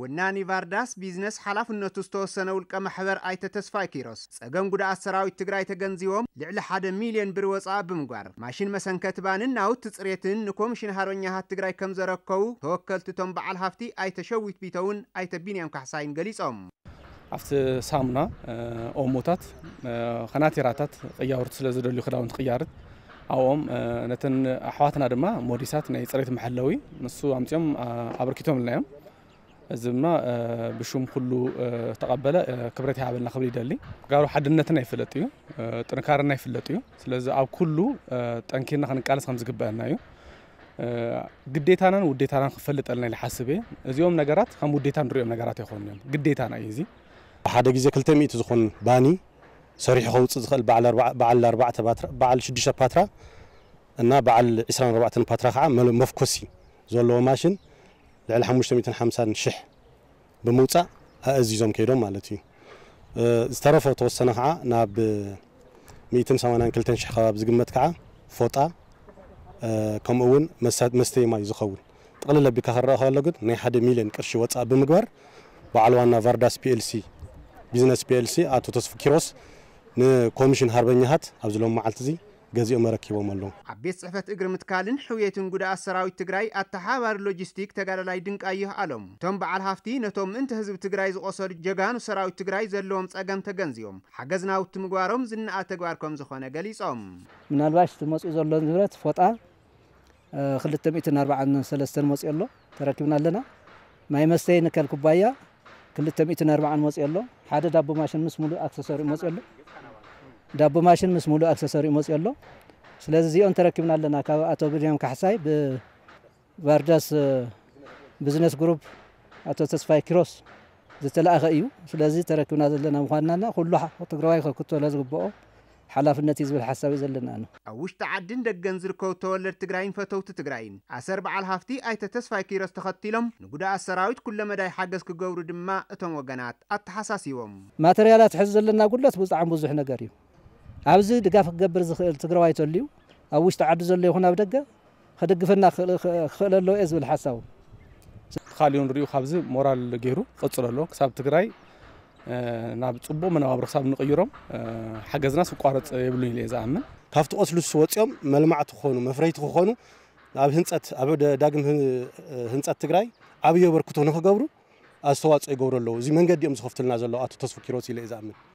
ውናኒ ቫርዳስ ቢዝነስ ሓላፍነቱ ዝተወሰነ ውልቀ ማሕበር ኣይተ ተስፋይ ኪሮስ ጸገም ጉዳኣት ሰራዊት ትግራይ ተገንዚቦም ልዕሊ ሓደ ሚልዮን ብር ወፃ ብምግባር ማሽን መሰንከት ባንን ናውቲ ፅሬትን ንኮሚሽን ሃሮኛታት ትግራይ ከም ዘረከቡ ተወከልቲ እቶም በዓል ሃፍቲ ኣይተ ሸዊት ቢተውን ኣይተ ቢንያም ካሕሳይን ገሊፆም ኣብቲ ሳሙና ኦሞታት ከናቲራታት ቅያውርቲ ስለ ዝደልዩ ክዳውንቲ ቅያርት ኣብኦም ነተን ኣሕዋትና ድማ ሞዲሳት ናይ ፅሬት መሐለዊ ንሱ ኣምፅኦም ኣበርኪቶም ኢልናዮም زما آه، بشوم كلو آه، تقبل آه، كبرت هابلنا قبل دالي قالوا حد النتنا يفلتيو تنكارنا يفلتيو سلز أو كلو تنكيرنا خن كارس خمس قبلنا يو قديتانا وديتانا خفلت لنا الحاسبي زيوم نجارات هم وديتان ريوم نجارات يخون يوم قديتانا يزي حد جزء كل تمي تزخون باني صريح هو تزخل بعل أربعة بعل أربعة باترا بعل شديشة باترا النا بعل إسران أربعة باترا خام مفكوسي زولو ماشين لعل حموش تمي تنحمسان شح بموتا أزيزهم كيدهم مالتي أه، استرفوا توصلنا خا ناب ميتم سوانا كلتن شي خباب زغمت كعا فوطا أه، كم اون مسات مستي ما يزخول طقلل بك خرا خالو قد ني حد مليون قرش وصا بمغبر بعلوانا فارداس بي ال سي بزنس بي ال سي اتو تصف كيروس ن كوميشن هربنيات ابزلوم معلتزي ገዚኦም ረኪቦም ኣለዉ ኣብ ቤት ፅሕፈት እግሪ ምትካልን ሕውየትን ጉዳኣት ሰራዊት ትግራይ ኣተሓባሪ ሎጂስቲክ ተጋዳላይ ድንቃይህ ኣሎም እቶም በዓል ሃፍቲ ነቶም ምእንቲ ህዝቢ ትግራይ ዝቆሰሉ ጀጋኑ ሰራዊት ትግራይ ዘለዎም ፀገም ተገንዚዮም ሓገዝ ናውቲ ምግባሮም ዝነኣ ተግባር ከም ዝኾነ ገሊፆም ምናልባሽ ትመፅኡ ዘሎ ንብረት ፎጣ 243 መፅኡ ኣሎ ተረኪብና ኣለና ማይ መስተይ ንከል ኩባያ 240 መፅኡ ኣሎ ሓደ ዳቦ ማሽን ምስ ሙሉእ ኣክሰሰሪኡ መፅኡ ኣሎ ዳቦ ማሽን ምስ ሙሉእ ኣክሰሰሪ መፅኡ ኣሎ ስለዚ እዚኦም ተረኪብና ኣለና ካብ ኣቶ ግድዮም ካሕሳይ ብባርዳስ ብዝነስ ግሩፕ ኣቶ ተስፋይ ኪሮስ ዝተለኣኸ እዩ ስለዚ ተረኪብና ዘለና ምኳንናና ኩሉ ትግራዋይ ክክተሎ ዝግብኦ ሓላፍነት እዩ ዝብል ሓሳብ እዩ ዘለና ነ ኣብ ውሽጢ ዓድን ደገን ዝርከቡ ተወለድ ትግራይን ፈተውቲ ትግራይን ኣሰር በዓል ሃፍቲ ኣይተ ተስፋይ ኪሮስ ተኸቲሎም ንጉዳኣት ሰራዊት ኩለ መዳይ ሓገዝ ክገብሩ ድማ እቶም ወገናት ኣተሓሳሲቦም ማተርያላት ሕዚ ዘለና ጉድለት ብጣዕሚ ብዙሕ ነገር እዩ ኣብዚ ድጋፍ ክገብር ዝኽእል ትግራዋይ ተልዩ ኣብ ውሽጢ ዓዱ ዘሎ ይኹን ኣብ ደገ ክደግፈና ክኽእል ኣለዎ እየ ዝብል ሓሳቡ ካሊኡ ንሪኡ ካብዚ ሞራል ገይሩ ክቕፅል ኣለዎ ክሳብ ትግራይ ናብ ፅቡቕ መነባብሮ ክሳብ ንቕይሮም ሓገዝናስ ክቋረፅ የብሉን ኢለ ዝኣምን ካብቲ ቆስሉ ወፂኦም መልማዕቲ ክኾኑ መፍረይቲ ክኾኑ ኣብ ህንፀት ኣብ ዳግም ህንፀት ትግራይ ዓብዪ ኣበርክቶ ንክገብሩ ኣስተዋፅኦ ይገብሩ ኣለዉ እዚ መንገዲ እዮም ዝኸፍትልና ዘሎ ኣቶ ተስፉ ኪሮስ ኢለ ዝኣምን